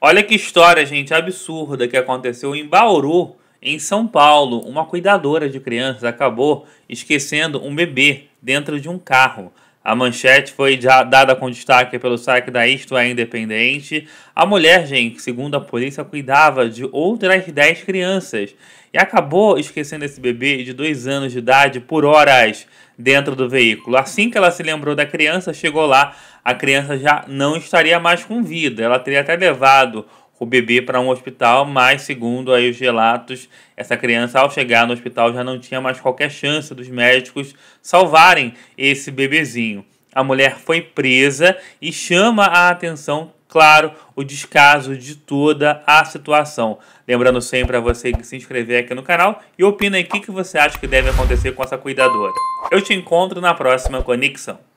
Olha que história, gente, absurda que aconteceu em Bauru, em São Paulo. Uma cuidadora de crianças acabou esquecendo um bebê dentro de um carro. A manchete foi dada com destaque pelo site da Isto é Independente. A mulher, gente, segundo a polícia, cuidava de outras 10 crianças e acabou esquecendo esse bebê de 2 anos de idade por horas dentro do veículo. Assim que ela se lembrou da criança, chegou lá, a criança já não estaria mais com vida. Ela teria até levado o bebê para um hospital, mas segundo aí os relatos, essa criança ao chegar no hospital já não tinha mais qualquer chance dos médicos salvarem esse bebezinho. A mulher foi presa e chama a atenção, claro, o descaso de toda a situação. Lembrando sempre a você que se inscrever aqui no canal e opina aí o que, que você acha que deve acontecer com essa cuidadora. Eu te encontro na próxima conexão.